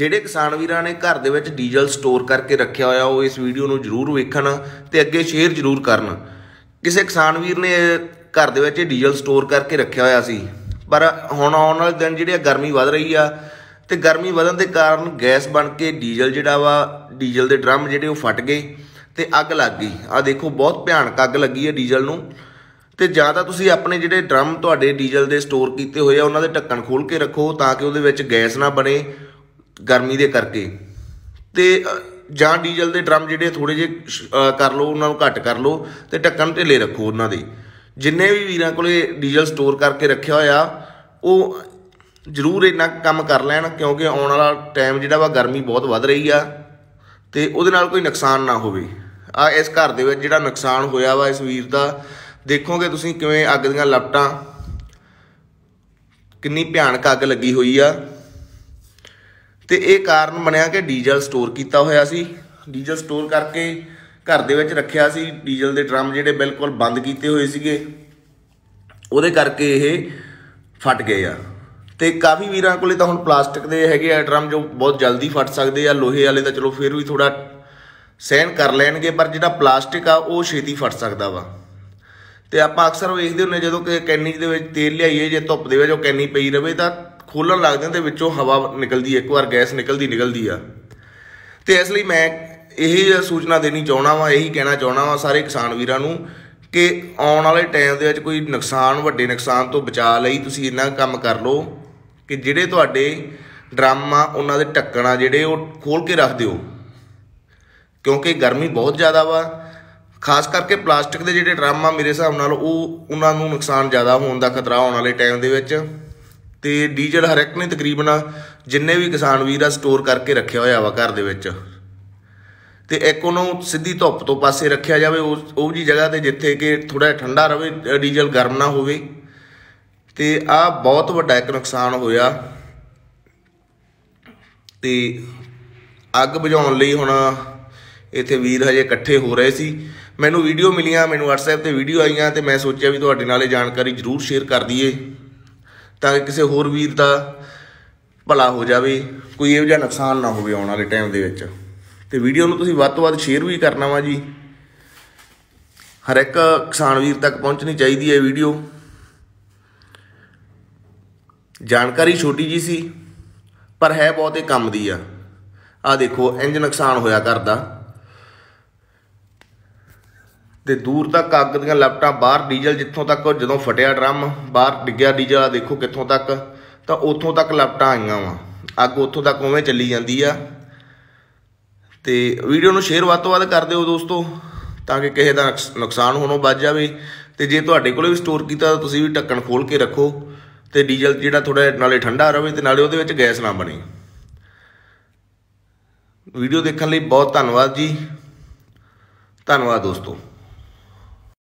ਜਿਹੜੇ ਕਿਸਾਨ ਵੀਰਾਂ ਨੇ ਘਰ ਦੇ ਵਿੱਚ ਡੀਜ਼ਲ ਸਟੋਰ ਕਰਕੇ ਰੱਖਿਆ ਹੋਇਆ ਉਹ ਇਸ ਵੀਡੀਓ ਨੂੰ ਜ਼ਰੂਰ ਵੇਖਣ ਤੇ ਅੱਗੇ ਸ਼ੇਅਰ ਜ਼ਰੂਰ ਕਰਨ ਕਿਸੇ ਕਿਸਾਨ ਵੀਰ ਨੇ ਘਰ ਦੇ ਵਿੱਚ ਡੀਜ਼ਲ ਸਟੋਰ ਕਰਕੇ ਰੱਖਿਆ ਹੋਇਆ ਸੀ ਪਰ ਹੁਣ ਆਉਣ ਵਾਲੇ ਦਿਨ ਜਿਹੜੀ ਗਰਮੀ ਵਧ ਰਹੀ ਆ ਤੇ ਗਰਮੀ ਵਧਣ ਦੇ ਕਾਰਨ ਗੈਸ ਬਣ ਕੇ ਡੀਜ਼ਲ ਜਿਹੜਾ ਵਾ ਡੀਜ਼ਲ ਦੇ ਡਰਮ ਜਿਹੜੇ ਉਹ ਫਟ ਗਏ ਤੇ ਅੱਗ ਲੱਗ ਗਈ ਆ ਦੇਖੋ ਬਹੁਤ ਭਿਆਨਕ ਅੱਗ ਲੱਗੀ ਹੈ ਡੀਜ਼ਲ ਨੂੰ ਤੇ ਜਾਂ ਤਾਂ ਤੁਸੀਂ ਆਪਣੇ ਜਿਹੜੇ ਡਰਮ ਤੁਹਾਡੇ ਡੀਜ਼ਲ ਦੇ ਸਟੋਰ ਕੀਤੇ ਹੋਏ ਆ ਉਹਨਾਂ ਦੇ ਢੱਕਣ ਖੋਲ ਕੇ ਰੱਖੋ ਤਾਂ ਕਿ ਉਹਦੇ ਵਿੱਚ ਗੈਸ ਨਾ ਬਣੇ ਗਰਮੀ ਦੇ ਕਰਕੇ ਤੇ ਜਾਂ ਡੀਜ਼ਲ ਦੇ ਡਰਮ ਜਿਹੜੇ ਥੋੜੇ ਜੇ ਕਰ ਲਓ ਉਹਨਾਂ ਨੂੰ ਘੱਟ ਕਰ ਲਓ ਤੇ ਢੱਕਣ ਢਿੱਲੇ ਰੱਖੋ ਉਹਨਾਂ ਦੇ ਜਿੰਨੇ ਵੀ ਵੀਰਾਂ ਕੋਲੇ ਡੀਜ਼ਲ ਸਟੋਰ ਕਰਕੇ ਰੱਖਿਆ ਹੋਇਆ ਉਹ ਜ਼ਰੂਰ ਇਹਨਾਂ ਕੰਮ ਕਰ ਲੈਣ ਕਿਉਂਕਿ ਆਉਣ ਵਾਲਾ ਟਾਈਮ ਜਿਹੜਾ ਵਾ ਗਰਮੀ ਬਹੁਤ ਵੱਧ ਰਹੀ ਆ ਤੇ ਉਹਦੇ ਨਾਲ ਕੋਈ ਨੁਕਸਾਨ ਨਾ ਹੋਵੇ ਆ ਇਸ ਘਰ ਦੇ ਵਿੱਚ ਜਿਹੜਾ ਨੁਕਸਾਨ ਹੋਇਆ ਵਾ ਇਸ ਵੀਰ ਦਾ ਦੇਖੋਗੇ ਤੁਸੀਂ ਕਿਵੇਂ ਅੱਗ ਦੀਆਂ ਲਪਟਾਂ ਕਿੰਨੀ ਭਿਆਨਕ ਅੱਗ ਲੱਗੀ ਹੋਈ ਆ ਤੇ ਇਹ ਕਾਰਨ ਬਣਿਆ ਕਿ ਡੀਜ਼ਲ ਸਟੋਰ ਕੀਤਾ ਹੋਇਆ ਸੀ ਡੀਜ਼ਲ ਸਟੋਰ ਕਰਕੇ ਘਰ ਦੇ ਵਿੱਚ ਰੱਖਿਆ ਸੀ ਡੀਜ਼ਲ ਦੇ ਡਰਮ ਜਿਹੜੇ ਬਿਲਕੁਲ ਬੰਦ ਕੀਤੇ ਹੋਏ ਸੀਗੇ ਉਹਦੇ ਕਰਕੇ ਇਹ ਫਟ ਗਏ ਆ ਤੇ ਕਾਫੀ ਵੀਰਾਂ ਕੋਲੇ ਤਾਂ ਹੁਣ ਪਲਾਸਟਿਕ ਦੇ ਹੈਗੇ ਆ ਡਰਮ ਜੋ ਬਹੁਤ ਜਲਦੀ ਫਟ ਸਕਦੇ ਆ ਲੋਹੇ ਵਾਲੇ ਤਾਂ ਚਲੋ ਫਿਰ ਵੀ ਥੋੜਾ ਸਹਿਣ ਕਰ ਲੈਣਗੇ ਪਰ ਜਿਹੜਾ ਪਲਾਸਟਿਕ ਆ ਉਹ ਛੇਤੀ ਫਟ ਸਕਦਾ ਵਾ ਤੇ ਆਪਾਂ ਅਕਸਰ ਵੇਖਦੇ ਹੁੰਨੇ ਜਦੋਂ ਕਿ ਕੈਨੀ ਦੇ ਵਿੱਚ ਤੇਲ ਲਿਆਈਏ ਜੇ ਧੁੱਪ ਦੇ ਵਿੱਚ ਉਹ ਕੈਨੀ ਪਈ ਰਵੇ ਤਾਂ ਖੋਲਣ ਲੱਗਦੇ ਤੇ ਵਿੱਚੋਂ ਹਵਾ ਨਿਕਲਦੀ ਇੱਕ ਵਾਰ ਗੈਸ ਨਿਕਲਦੀ ਨਿਕਲਦੀ ਆ ਤੇ ਇਸ ਲਈ ਮੈਂ ਇਹੀ ਸੂਚਨਾ ਦੇਣੀ ਚਾਹਣਾ ਵਾਂ ਇਹੀ ਕਹਿਣਾ ਚਾਹਣਾ ਵਾਂ ਸਾਰੇ ਕਿਸਾਨ ਵੀਰਾਂ ਨੂੰ ਕਿ ਆਉਣ ਵਾਲੇ ਟਾਈਮ ਦੇ ਵਿੱਚ ਕੋਈ ਨੁਕਸਾਨ ਵੱਡੇ ਨੁਕਸਾਨ ਤੋਂ ਬਚਾ ਲਈ ਤੁਸੀਂ ਇਹਨਾਂ ਕੰਮ ਕਰ ਲਓ ਕਿ ਜਿਹੜੇ ਤੁਹਾਡੇ ਡਰਮ ਆ ਉਹਨਾਂ ਦੇ ਟੱਕਣਾ ਜਿਹੜੇ ਉਹ ਖੋਲ ਕੇ ਰੱਖ ਦਿਓ ਕਿਉਂਕਿ ਗਰਮੀ ਬਹੁਤ ਜ਼ਿਆਦਾ ਵਾ ਖਾਸ ਕਰਕੇ ਪਲਾਸਟਿਕ ਦੇ ਜਿਹੜੇ ਡਰਮ ਆ ਮੇਰੇ ਹਿਸਾਬ ਨਾਲ ਉਹ ਉਹਨਾਂ ਨੂੰ ਨੁਕਸਾਨ ਜ਼ਿਆਦਾ ਹੋਣ ਦਾ ਖਤਰਾ ਆਉਣ ਵਾਲੇ ਟਾਈਮ ਦੇ ਵਿੱਚ ਤੇ ਡੀਜ਼ਲ ਹਰ ਇੱਕ ਨੇ ਤਕਰੀਬਨ ਜਿੰਨੇ ਵੀ ਕਿਸਾਨ ਵੀਰ ਆ ਸਟੋਰ ਕਰਕੇ ਰੱਖਿਆ ਹੋਇਆ ਵਾ ਘਰ ਦੇ ਵਿੱਚ ਤੇ ਇੱਕ ਉਹਨੂੰ ਸਿੱਧੀ ਧੁੱਪ ਤੋਂ ਪਾਸੇ ਰੱਖਿਆ ਜਾਵੇ ਉਹ ਜੀ ਜਗ੍ਹਾ ਤੇ ਜਿੱਥੇ ਕਿ ਥੋੜਾ ਠੰਡਾ ਰਹੇ ਡੀਜ਼ਲ ਗਰਮ ਨਾ ਹੋਵੇ ਤੇ ਆ ਬਹੁਤ ਵੱਡਾ ਇੱਕ ਨੁਕਸਾਨ ਹੋਇਆ ਤੇ ਅੱਗ ਬੁਝਾਉਣ ਲਈ ਹੁਣ ਇੱਥੇ ਵੀਰ ਹਜੇ ਇਕੱਠੇ ਹੋ ਰਹੇ ਸੀ ਮੈਨੂੰ ਵੀਡੀਓ ਮਿਲੀਆਂ ਮੈਨੂੰ WhatsApp ਤੇ ਵੀਡੀਓ ਆਈਆਂ ਤੇ ਮੈਂ ਸੋਚਿਆ ਵੀ ਤੁਹਾਡੇ ਨਾਲ ਇਹ ਜਾਣਕਾਰੀ ਜ਼ਰੂਰ ਸ਼ੇਅਰ ਕਰ ਦਈਏ ਤਾਂ ਕਿਸੇ ਹੋਰ ਵੀਰ ਦਾ ਭਲਾ ਹੋ ਜਾਵੇ ਕੋਈ ਇਹੋ ਜਿਹਾ ਨੁਕਸਾਨ ਨਾ ਹੋਵੇ ਆਉਣ ਵਾਲੇ ਟਾਈਮ ਦੇ ਵਿੱਚ ਤੇ ਵੀਡੀਓ ਨੂੰ ਤੁਸੀਂ ਵੱਧ ਤੋਂ ਵੱਧ ਸ਼ੇਅਰ ਵੀ ਕਰਨਾ ਵਾ ਜੀ ਹਰ ਇੱਕ ਕਿਸਾਨ ਵੀਰ ਤੱਕ ਪਹੁੰਚਣੀ ਚਾਹੀਦੀ ਹੈ ਵੀਡੀਓ ਜਾਣਕਾਰੀ ਛੋਟੀ ਜੀ ਸੀ ਪਰ ਹੈ ਬਹੁਤੇ ਕੰਮ ਦੀ ਆ ਆ ਦੇਖੋ ਇੰਜ ਨੁਕਸਾਨ ਹੋਇਆ ਕਰਦਾ ਤੇ ਦੂਰ ਤੱਕ ਅੱਗ ਦੀਆਂ ਲਪਟਾਂ ਬਾਹਰ ਡੀਜ਼ਲ ਜਿੱਥੋਂ ਤੱਕ ਜਦੋਂ ਫਟਿਆ ਡਰਮ ਬਾਹਰ ਡਿੱਗਿਆ ਡੀਜ਼ਲ ਆ ਦੇਖੋ ਕਿੱਥੋਂ ਤੱਕ ਤਾਂ ਉੱਥੋਂ ਤੱਕ ਲਪਟਾਂ ਆਈਆਂ ਵਾ ਅੱਗ ਉੱਥੋਂ ਤੱਕ ਉਵੇਂ ਚੱਲੀ ਜਾਂਦੀ ਆ ਤੇ ਵੀਡੀਓ ਨੂੰ ਸ਼ੇਅਰ ਵੱਧ ਤੋਂ ਵੱਧ ਕਰ ਦਿਓ ਦੋਸਤੋ ਤਾਂ ਕਿ ਕਿਸੇ ਦਾ ਨੁਕਸਾਨ ਹੋਣੋਂ ਬਚ ਜਾਵੇ ਤੇ ਜੇ ਤੁਹਾਡੇ ਕੋਲੇ ਵੀ ਸਟੋਰ ਕੀਤਾ ਤਾਂ ਤੁਸੀਂ ਵੀ ਢੱਕਣ ਖੋਲ ਕੇ ਰੱਖੋ ਤੇ ਡੀਜ਼ਲ ਜਿਹੜਾ ਥੋੜਾ ਨਾਲੇ ਠੰਡਾ ਰਹੇ ਤੇ ਨਾਲੇ ਉਹਦੇ ਵਿੱਚ ਗੈਸ ਨਾ ਬਣੇ ਵੀਡੀਓ ਦੇਖਣ ਲਈ ਬਹੁਤ ਧੰਨਵਾਦ ਜੀ ਧੰਨਵਾਦ ਦੋਸਤੋ